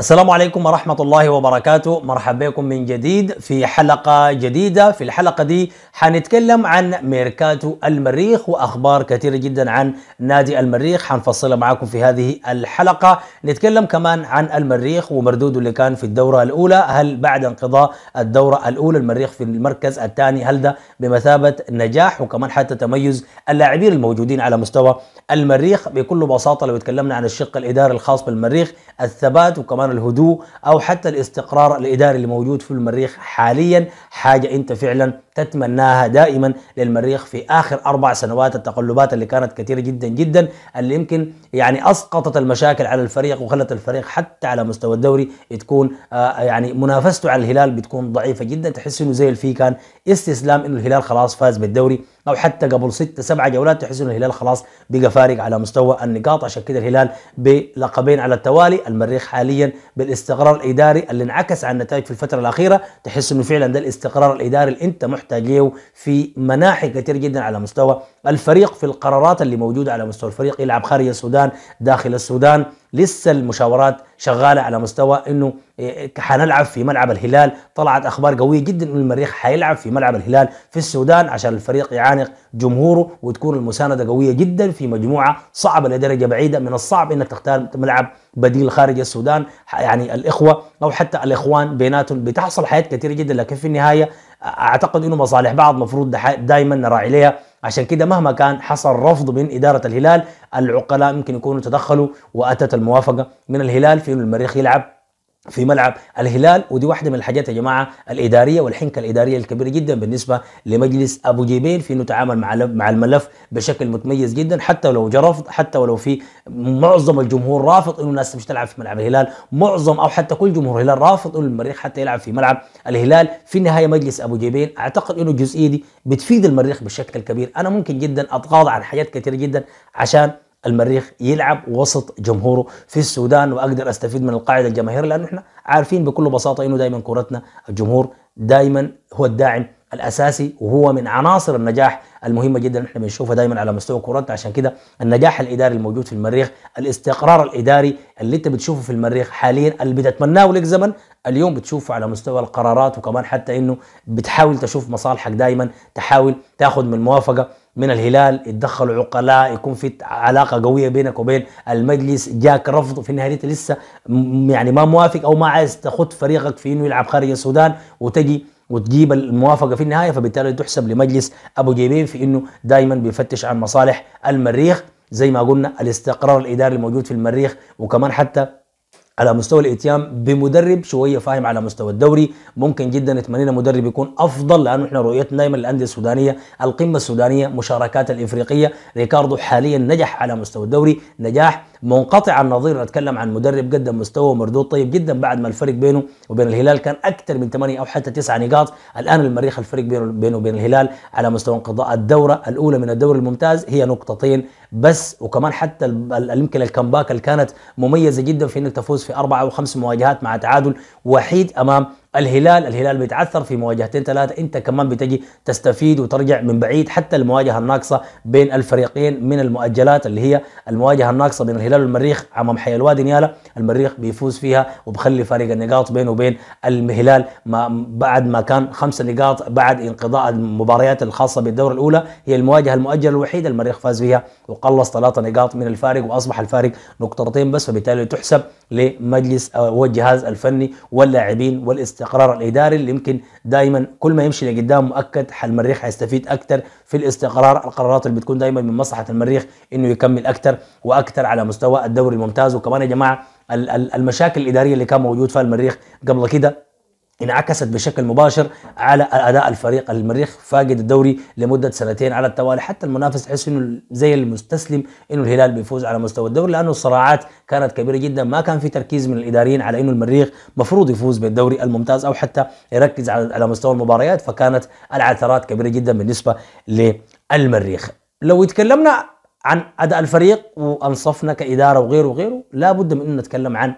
السلام عليكم ورحمة الله وبركاته مرحبا بكم من جديد في حلقة جديدة في الحلقة دي حنتكلم عن ميركاتو المريخ وأخبار كثيرة جدا عن نادي المريخ حنفصلها معاكم في هذه الحلقة نتكلم كمان عن المريخ ومردوده اللي كان في الدورة الأولى هل بعد انقضاء الدورة الأولى المريخ في المركز الثاني هل ده بمثابة نجاح وكمان حتى تميز اللاعبين الموجودين على مستوى المريخ بكل بساطة لو تكلمنا عن الشق الإداري الخاص بالمريخ الثبات وكمان كمان الهدوء او حتى الاستقرار الاداري اللي موجود في المريخ حاليا حاجه انت فعلا تتمناها دائما للمريخ في اخر اربع سنوات التقلبات اللي كانت كثيره جدا جدا اللي يمكن يعني اسقطت المشاكل على الفريق وخلت الفريق حتى على مستوى الدوري تكون آه يعني منافسته على الهلال بتكون ضعيفه جدا تحس انه زي الفي كان استسلام انه الهلال خلاص فاز بالدوري او حتى قبل ست سبع جولات تحس انه الهلال خلاص بقى فارق على مستوى النقاط عشان كده الهلال بلقبين على التوالي المريخ حاليا بالاستقرار الاداري اللي انعكس على النتائج في الفتره الاخيره تحس انه فعلا ده الاستقرار الاداري اللي انت محتاج له في مناحي كثير جدا على مستوى الفريق في القرارات اللي موجوده على مستوى الفريق يلعب خارج السودان داخل السودان لسه المشاورات شغاله على مستوى انه إيه، حنلعب في ملعب الهلال طلعت اخبار قويه جدا انه المريخ حيلعب في ملعب الهلال في السودان عشان الفريق يعانق جمهوره وتكون المسانده قويه جدا في مجموعه صعبه لدرجه بعيده من الصعب انك تختار ملعب بديل خارج السودان يعني الاخوه او حتى الاخوان بيناتهم بتحصل حياة كثيره جدا لكن في النهايه اعتقد انه مصالح بعض مفروض دائما نراعي عليها عشان كده مهما كان حصل رفض من إدارة الهلال العقلاء ممكن يكونوا تدخلوا وأتت الموافقة من الهلال في المريخ يلعب في ملعب الهلال ودي واحده من الحاجات يا جماعه الاداريه والحنكه الاداريه الكبيره جدا بالنسبه لمجلس ابو جيبين في انه تعامل مع الملف بشكل متميز جدا حتى لو جرفض حتى ولو في معظم الجمهور رافض انه الناس مش تلعب في ملعب الهلال معظم او حتى كل جمهور الهلال رافض انه المريخ حتى يلعب في ملعب الهلال في النهايه مجلس ابو جيبين اعتقد انه الجزئيه دي بتفيد المريخ بشكل كبير انا ممكن جدا اتغاضى عن حاجات كثيره جدا عشان المريخ يلعب وسط جمهوره في السودان واقدر استفيد من القاعده الجماهيريه لانه احنا عارفين بكل بساطه انه دائما كورتنا الجمهور دائما هو الداعم الاساسي وهو من عناصر النجاح المهمه جدا احنا بنشوفها دائما على مستوى كورتنا عشان كده النجاح الاداري الموجود في المريخ الاستقرار الاداري اللي انت بتشوفه في المريخ حاليا اللي بتتمناه لك زمن اليوم بتشوفه على مستوى القرارات وكمان حتى انه بتحاول تشوف مصالحك دائما تحاول تاخذ من موافقه من الهلال يتدخلوا عقلاء يكون في علاقه قويه بينك وبين المجلس جاك رفض في النهايه لسه يعني ما موافق او ما عايز تخط فريقك في انه يلعب خارج السودان وتجي وتجيب الموافقه في النهايه فبالتالي تحسب لمجلس ابو جيبين في انه دائما بيفتش عن مصالح المريخ زي ما قلنا الاستقرار الاداري الموجود في المريخ وكمان حتى على مستوى الاتيام بمدرب شويه فاهم على مستوى الدوري ممكن جدا نتمنى مدرب يكون افضل لانه احنا رؤيتنا دائما الانديه السودانيه القمه السودانيه مشاركات الافريقيه ريكاردو حاليا نجح على مستوى الدوري نجاح منقطع النظير نتكلم عن مدرب قدم مستوى مردود طيب جدا بعد ما الفرق بينه وبين الهلال كان اكثر من 8 او حتى 9 نقاط الان المريخ الفرق بينه وبين الهلال على مستوى انقضاء الدوره الاولى من الدوري الممتاز هي نقطتين بس وكمان حتى يمكن الكمباك اللي كانت مميزه جدا في انك تفوز في اربعه او خمس مواجهات مع تعادل وحيد امام الهلال الهلال بيتعثر في مواجهتين ثلاثه انت كمان بتجي تستفيد وترجع من بعيد حتى المواجهه الناقصه بين الفريقين من المؤجلات اللي هي المواجهه الناقصه بين الهلال والمريخ امام حي الوادي نيالا المريخ بيفوز فيها وبخلي فارق النقاط بينه وبين الهلال ما بعد ما كان خمس نقاط بعد انقضاء المباريات الخاصه بالدور الاولى هي المواجهه المؤجله الوحيده المريخ فاز فيها وقلص ثلاثه نقاط من الفارق واصبح الفارق نقطتين بس فبالتالي تحسب لمجلس آه، والجهاز الفني واللاعبين والاستقرار الاستقرار الاداري اللي يمكن دايما كل ما يمشي لقدام مؤكد المريخ هيستفيد اكثر في الاستقرار القرارات اللي بتكون دايما من مصلحه المريخ انه يكمل اكثر واكثر على مستوى الدوري الممتاز وكمان يا جماعه المشاكل الاداريه اللي كان موجود فيها المريخ قبل كده انعكست بشكل مباشر على اداء الفريق المريخ فاقد الدوري لمده سنتين على التوالي حتى المنافس تحس انه زي المستسلم انه الهلال بيفوز على مستوى الدوري لانه الصراعات كانت كبيره جدا ما كان في تركيز من الاداريين على انه المريخ مفروض يفوز بالدوري الممتاز او حتى يركز على على مستوى المباريات فكانت العثرات كبيره جدا بالنسبه للمريخ لو تكلمنا عن اداء الفريق وانصفنا كاداره وغيره وغيره لابد من ان نتكلم عن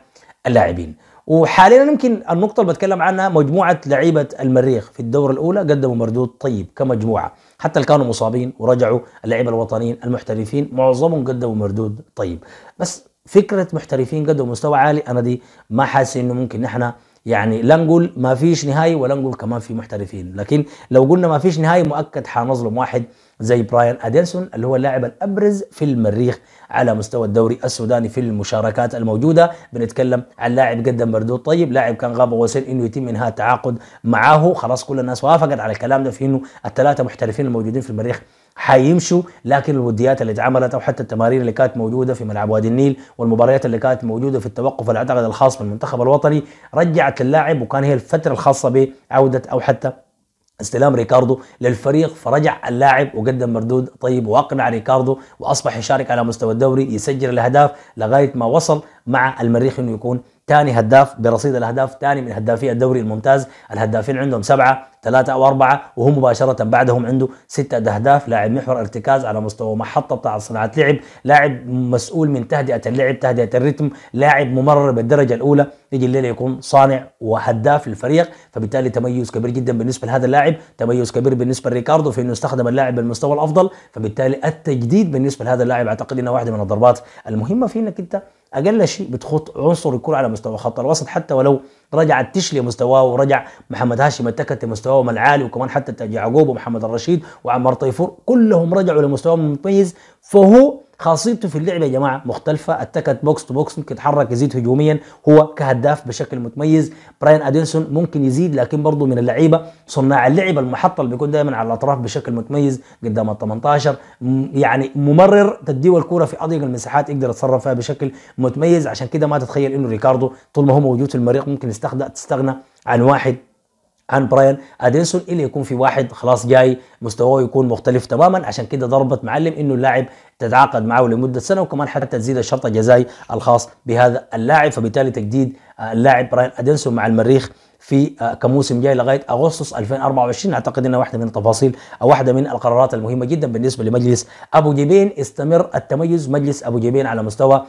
اللاعبين وحاليا يمكن النقطة اللي بتكلم عنها مجموعة لعيبة المريخ في الدورة الأولى قدموا مردود طيب كمجموعة حتى اللي كانوا مصابين ورجعوا اللعيبة الوطنيين المحترفين معظمهم قدموا مردود طيب بس فكرة محترفين قدموا مستوى عالي أنا دي ما حاسس إنه ممكن نحن يعني لا نقول ما فيش نهائي ولا نقول كمان في محترفين لكن لو قلنا ما فيش نهائي مؤكد حنظلم واحد زي براين أديلسون اللي هو اللاعب الأبرز في المريخ على مستوى الدوري السوداني في المشاركات الموجودة بنتكلم عن لاعب قدم مردود طيب لاعب كان غاب غوسين انه يتم انهاء تعاقد معاه خلاص كل الناس وافقت على الكلام ده في انه الثلاثه محترفين الموجودين في المريخ حيمشوا لكن الوديات اللي اتعملت او حتى التمارين اللي كانت موجوده في ملعب وادي النيل والمباريات اللي كانت موجوده في التوقف الاعتقد الخاص بالمنتخب الوطني رجعت اللاعب وكان هي الفتره الخاصه بعوده او حتى استلام ريكاردو للفريق فرجع اللاعب وقدم مردود طيب واقنع ريكاردو واصبح يشارك على مستوى الدوري يسجل الاهداف لغايه ما وصل مع المريخ انه يكون ثاني هداف برصيد الاهداف ثاني من هدافي الدوري الممتاز الهدافين عندهم سبعه ثلاثه او اربعه وهو مباشره بعدهم عنده سته اهداف لاعب محور ارتكاز على مستوى محطه بتاع صناعه لعب لاعب مسؤول من تهدئه اللعب تهدئه الريتم لاعب ممرر بالدرجه الاولى يجي الليله يكون صانع وهداف للفريق فبالتالي تميز كبير جدا بالنسبه لهذا اللاعب تميز كبير بالنسبه لريكاردو في انه استخدم اللاعب بالمستوى الافضل فبالتالي التجديد بالنسبه لهذا اللاعب اعتقد انه واحده من الضربات المهمه في انك انت اقل شيء بتخوض عنصر الكره على مستوى خط الوسط حتى ولو رجعت تشلي مستواه ورجع محمد هاشم التكت لمستواهم العالي وكمان حتى يعقوب ومحمد الرشيد وعمار طيفور كلهم رجعوا لمستواهم المتميز فهو خاصيته في اللعبه يا جماعه مختلفه التكت بوكس تو بوكس ممكن يتحرك يزيد هجوميا هو كهداف بشكل متميز براين ادينسون ممكن يزيد لكن برضه من اللعيبه صناع اللعب المحطه اللي بيكون دائما على الاطراف بشكل متميز قدام ال 18 يعني ممرر تديه الكوره في اضيق المساحات يقدر يتصرف فيها بشكل متميز عشان كده ما تتخيل انه ريكاردو طول ما هو موجود في المريخ ممكن تستغنى عن واحد عن براين ادينسون الا يكون في واحد خلاص جاي مستواه يكون مختلف تماما عشان كده ضربت معلم انه اللاعب تتعاقد معه لمده سنه وكمان حتى تزيد الشرط الجزائي الخاص بهذا اللاعب فبالتالي تجديد آه، اللاعب براين ادينسون مع المريخ في آه، كموسم جاي لغايه اغسطس 2024 اعتقد انها واحده من التفاصيل او واحده من القرارات المهمه جدا بالنسبه لمجلس ابو جيبين استمر التميز مجلس ابو جيبين على مستوى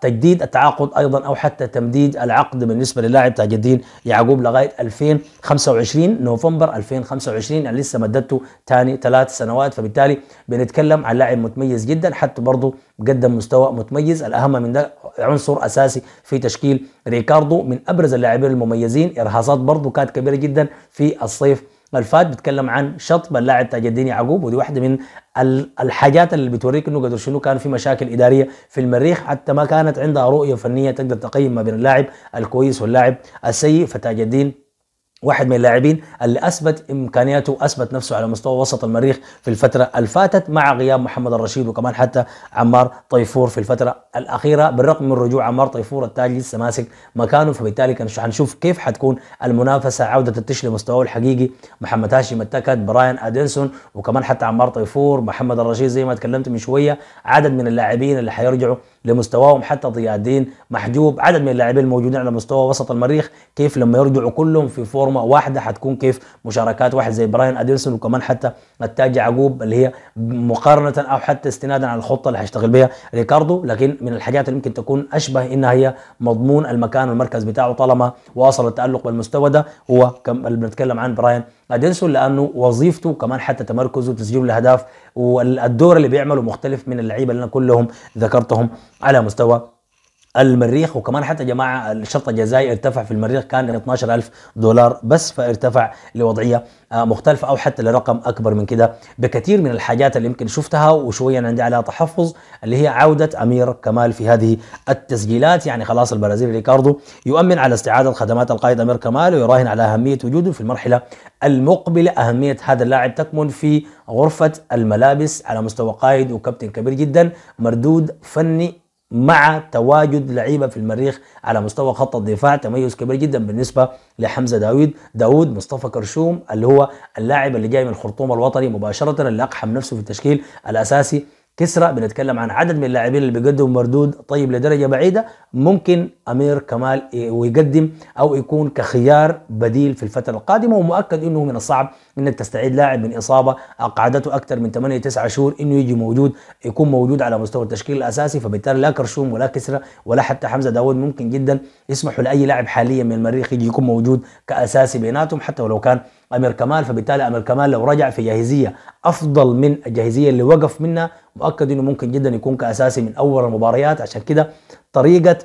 تجديد التعاقد ايضا او حتى تمديد العقد بالنسبه للاعب تاج الدين يعقوب لغايه 2025 نوفمبر 2025 يعني لسه مددته ثاني ثلاث سنوات فبالتالي بنتكلم عن لاعب متميز جدا حتى برضه قدم مستوى متميز الاهم من ده عنصر اساسي في تشكيل ريكاردو من ابرز اللاعبين المميزين ارهاصات برضه كانت كبيره جدا في الصيف الفات بتكلم عن شطب اللاعب تاج الدين يعقوب ودي واحده من الحاجات اللي بتوريك انه قدر شنو كان في مشاكل اداريه في المريخ حتى ما كانت عندها رؤيه فنيه تقدر تقيم ما بين اللاعب الكويس واللاعب السيء فتاج الدين واحد من اللاعبين اللي اثبت امكانياته اثبت نفسه على مستوى وسط المريخ في الفتره اللي فاتت مع غياب محمد الرشيد وكمان حتى عمار طيفور في الفتره الاخيره بالرغم من رجوع عمار طيفور التاج لسه ماسك مكانه فبالتالي كان حنشوف كيف حتكون المنافسه عوده التش لمستواه الحقيقي محمد هاشم التكت براين ادنسون وكمان حتى عمار طيفور محمد الرشيد زي ما تكلمت من شويه عدد من اللاعبين اللي حيرجعوا لمستواهم حتى ضياء الدين محجوب عدد من اللاعبين الموجودين على مستوى وسط المريخ كيف لما يرجعوا كلهم في فورمه واحده حتكون كيف مشاركات واحد زي براين اديلسون وكمان حتى التاج يعقوب اللي هي مقارنه او حتى استنادا على الخطه اللي هيشتغل بها ريكاردو لكن من الحاجات اللي ممكن تكون اشبه انها هي مضمون المكان والمركز بتاعه طالما واصل التالق بالمستوى ده هو كم اللي بنتكلم عن براين أدنسون لانه وظيفته كمان حتى تمركزه وتسجيل الاهداف والدور اللي بيعمله مختلف من اللعيبه اللي انا كلهم ذكرتهم على مستوى المريخ وكمان حتى يا جماعه الشرطه الجزائي ارتفع في المريخ كان 12000 دولار بس فارتفع لوضعيه آه، مختلفه او حتى لرقم اكبر من كده بكثير من الحاجات اللي يمكن شفتها وشويه عندي عليها تحفظ اللي هي عوده امير كمال في هذه التسجيلات يعني خلاص البرازيلي ريكاردو يؤمن على استعاده خدمات القائد امير كمال ويراهن على اهميه وجوده في المرحله المقبله اهميه هذا اللاعب تكمن في غرفه الملابس على مستوى قائد وكابتن كبير جدا مردود فني مع تواجد لعيبه في المريخ على مستوى خط الدفاع تميز كبير جدا بالنسبه لحمزه داوود داوود مصطفى كرشوم اللي هو اللاعب اللي جاي من الخرطوم الوطني مباشره اللي اقحم نفسه في التشكيل الاساسي كسرى بنتكلم عن عدد من اللاعبين اللي بيقدموا مردود طيب لدرجه بعيده ممكن امير كمال إيه، ويقدم او يكون كخيار بديل في الفتره القادمه ومؤكد انه من الصعب انك تستعيد لاعب من اصابه اقعدته اكثر من 8 9 شهور انه يجي موجود يكون موجود على مستوى التشكيل الاساسي فبالتالي لا كرشوم ولا كسرى ولا حتى حمزه داوود ممكن جدا يسمحوا لاي لاعب حاليا من المريخ يجي يكون موجود كاساسي بيناتهم حتى ولو كان امير كمال فبالتالي امير كمال لو رجع في جاهزيه افضل من الجاهزيه اللي وقف منها مؤكد انه ممكن جدا يكون كاساسي من اول المباريات عشان كده طريقه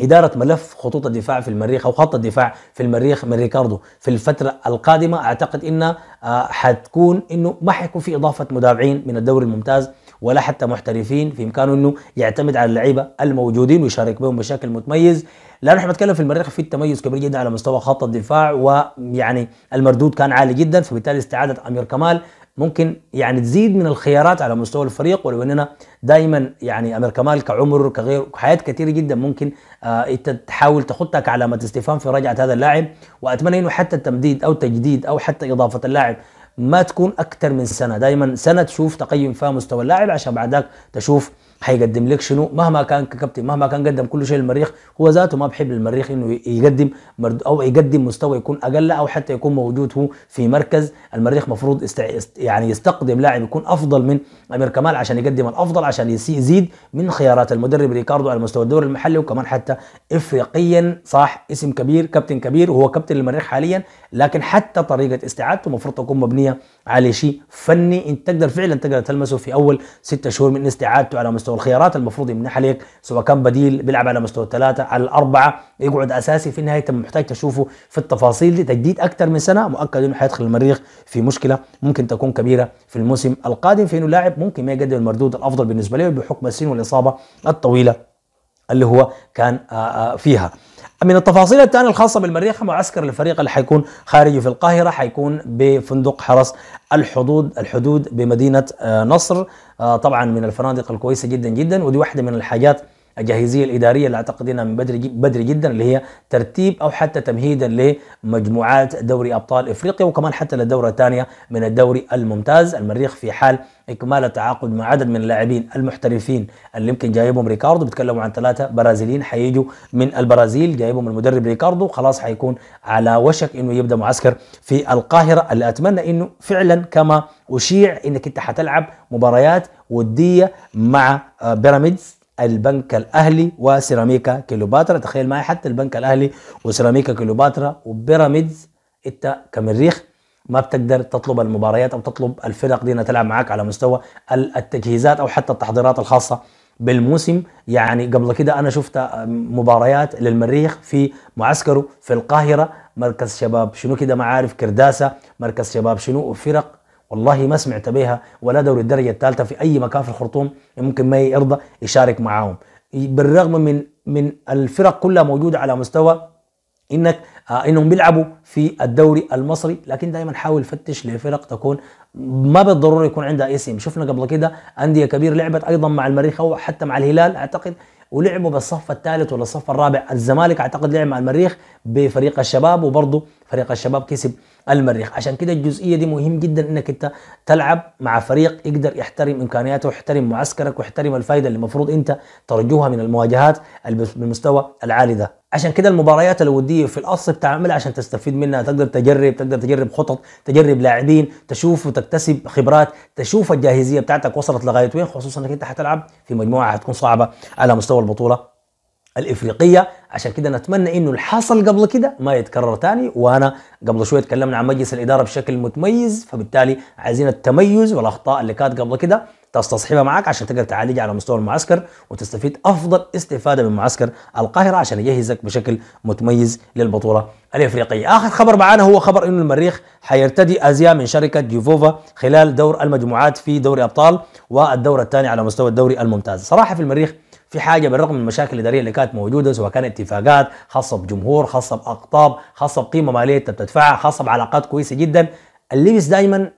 إدارة ملف خطوط الدفاع في المريخ أو خط الدفاع في المريخ من ريكاردو في الفترة القادمة أعتقد إنها آه، حتكون إنه ما حيكون في إضافة مدافعين من الدوري الممتاز ولا حتى محترفين في امكانه انه يعتمد على اللعيبه الموجودين ويشارك بهم بشكل متميز لانه احنا بنتكلم في المريخ في تميز كبير جدا على مستوى خط الدفاع ويعني المردود كان عالي جدا فبالتالي استعاده امير كمال ممكن يعني تزيد من الخيارات على مستوى الفريق ولو اننا دائما يعني امير كمال كعمر كغير حاجات كثيره جدا ممكن آه، انت آه تحاول تخطها كعلامه استفهام في رجعه هذا اللاعب واتمنى انه حتى التمديد او تجديد او حتى اضافه اللاعب ما تكون اكثر من سنه دائما سنه تشوف تقيم فيها مستوى اللاعب عشان بعدك تشوف حيقدم لك شنو مهما كان ككابتن مهما كان قدم كل شيء للمريخ هو ذاته ما بحب المريخ انه يقدم مرد او يقدم مستوى يكون اقل او حتى يكون موجود هو في مركز المريخ مفروض است... يعني يستقدم لاعب يكون افضل من امير كمال عشان يقدم الافضل عشان يزيد من خيارات المدرب ريكاردو على مستوى الدوري المحلي وكمان حتى افريقيا صح اسم كبير كابتن كبير وهو كابتن المريخ حاليا لكن حتى طريقه استعادته المفروض تكون مبنيه على شيء فني انت تقدر فعلا تقدر تلمسه في اول ستة شهور من استعادته على مستوى مستوى الخيارات المفروض يمنح لك سواء كان بديل بيلعب على مستوى الثلاثه على الاربعه يقعد اساسي في النهايه انت محتاج تشوفه في التفاصيل دي تجديد اكثر من سنه مؤكد انه حيدخل المريخ في مشكله ممكن تكون كبيره في الموسم القادم في انه لاعب ممكن ما يقدم المردود الافضل بالنسبه له بحكم السن والاصابه الطويله اللي هو كان آه، آه، فيها من التفاصيل الثانية الخاصة بالمريخ معسكر الفريق اللي حيكون خارجي في القاهرة حيكون بفندق حرس الحدود الحدود بمدينة آه، نصر طبعا من الفنادق الكويسة جدا جدا ودي واحدة من الحاجات الجاهزيه الاداريه اللي اعتقدنا من بدري بدري جدا اللي هي ترتيب او حتى تمهيدا لمجموعات دوري ابطال افريقيا وكمان حتى لدوره ثانيه من الدوري الممتاز المريخ في حال اكمال التعاقد مع عدد من اللاعبين المحترفين اللي يمكن جايبهم ريكاردو بيتكلموا عن ثلاثه برازيليين حييجوا من البرازيل جايبهم المدرب ريكاردو خلاص حيكون على وشك انه يبدا معسكر في القاهره اللي اتمنى انه فعلا كما اشيع انك انت حتلعب مباريات وديه مع بيراميدز البنك الاهلي وسيراميكا كليوباترا تخيل معي حتى البنك الاهلي وسيراميكا كليوباترا وبيراميدز انت كمريخ ما بتقدر تطلب المباريات او تطلب الفرق دي انها تلعب معاك على مستوى التجهيزات او حتى التحضيرات الخاصه بالموسم يعني قبل كده انا شفت آه، مباريات للمريخ في معسكره في القاهره مركز شباب شنو كده ما عارف كرداسه مركز شباب شنو وفرق والله ما سمعت بها ولا دوري الدرجه الثالثه في اي مكان في الخرطوم ممكن ما يرضى يشارك معاهم بالرغم من من الفرق كلها موجوده على مستوى انك آه انهم بيلعبوا في الدوري المصري لكن دائما حاول فتش لفرق تكون ما بالضروره يكون عندها اسم شفنا قبل كده انديه كبير لعبت ايضا مع المريخ او حتى مع الهلال اعتقد ولعبوا بالصف الثالث ولا الصف الرابع الزمالك اعتقد لعب مع المريخ بفريق الشباب وبرضه فريق الشباب كسب المريخ عشان كده الجزئيه دي مهم جدا انك انت تلعب مع فريق يقدر يحترم امكانياته ويحترم معسكرك ويحترم الفائده اللي المفروض انت ترجوها من المواجهات بالمستوى العالي ده عشان كده المباريات الوديه في الاصل بتعملها عشان تستفيد منها تقدر تجرب تقدر تجرب خطط تجرب لاعبين تشوف وتكتسب خبرات تشوف الجاهزيه بتاعتك وصلت لغايه وين خصوصا انك انت حتلعب في مجموعه هتكون صعبه على مستوى البطوله الافريقيه عشان كده نتمنى انه اللي حصل قبل كده ما يتكرر تاني وانا قبل شويه تكلمنا عن مجلس الاداره بشكل متميز فبالتالي عايزين التميز والاخطاء اللي كانت قبل كده تستصحبها معك عشان تقدر تعالجها على مستوى المعسكر وتستفيد افضل استفاده من معسكر القاهره عشان يجهزك بشكل متميز للبطوله الافريقيه. اخر خبر معانا هو خبر انه المريخ حيرتدي ازياء من شركه جيفوفا خلال دور المجموعات في دوري ابطال والدور الثاني على مستوى الدوري الممتاز. صراحه في المريخ في حاجه بالرغم من المشاكل الاداريه اللي كانت موجوده سواء كان اتفاقات خاصه بجمهور خاصه باقطاب خاصه بقيمه ماليه انت بتدفعها خاصه بعلاقات كويسه جدا اللبس دائما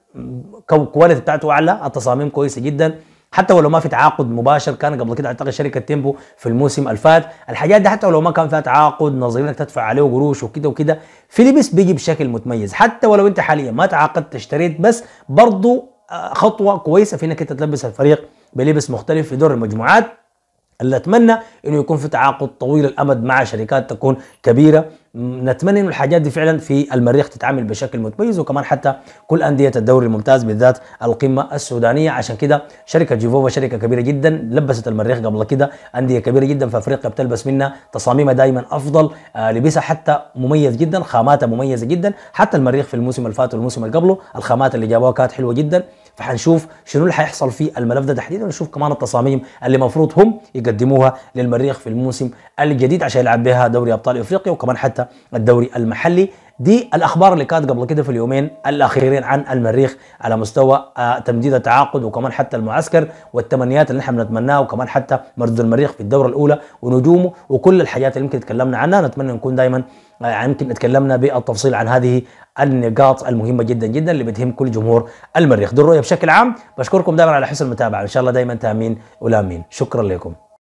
الكواليتي بتاعته اعلى التصاميم كويسه جدا حتى ولو ما في تعاقد مباشر كان قبل كده اعتقد شركه تيمبو في الموسم الفات الحاجات دي حتى ولو ما كان فيها تعاقد نظريا انك تدفع عليه قروش وكده وكده في لبس بيجي بشكل متميز حتى ولو انت حاليا ما تعاقدت اشتريت بس برضه آه، خطوه كويسه في انك انت تلبس الفريق بلبس مختلف في دور المجموعات اللي اتمنى انه يكون في تعاقد طويل الامد مع شركات تكون كبيره نتمنى انه الحاجات دي فعلا في المريخ تتعامل بشكل متميز وكمان حتى كل انديه الدوري الممتاز بالذات القمه السودانيه عشان كده شركه جيفوفا شركه كبيره جدا لبست المريخ قبل كده انديه كبيره جدا في افريقيا بتلبس منها تصاميمها دائما افضل آه، لبسها حتى مميز جدا خاماتها مميزه جدا حتى المريخ في الموسم اللي فات والموسم اللي قبله الخامات اللي جابوها كانت حلوه جدا فهنشوف شنو اللي هيحصل في الملف ده تحديدا ونشوف كمان التصاميم اللي المفروض هم يقدموها للمريخ في الموسم الجديد عشان يلعب بها دوري ابطال افريقيا وكمان حتى الدوري المحلي دي الاخبار اللي كانت قبل كده في اليومين الاخيرين عن المريخ على مستوى آه، تمديد التعاقد وكمان حتى المعسكر والتمنيات اللي نحن بنتمناها وكمان حتى مردود المريخ في الدوره الاولى ونجومه وكل الحاجات اللي يمكن تكلمنا عنها نتمنى نكون دائما آه، يمكن اتكلمنا بالتفصيل عن هذه النقاط المهمه جدا جدا اللي بتهم كل جمهور المريخ دي الرؤيه بشكل عام بشكركم دائما على حسن المتابعه ان شاء الله دائما تامين ولامين شكرا لكم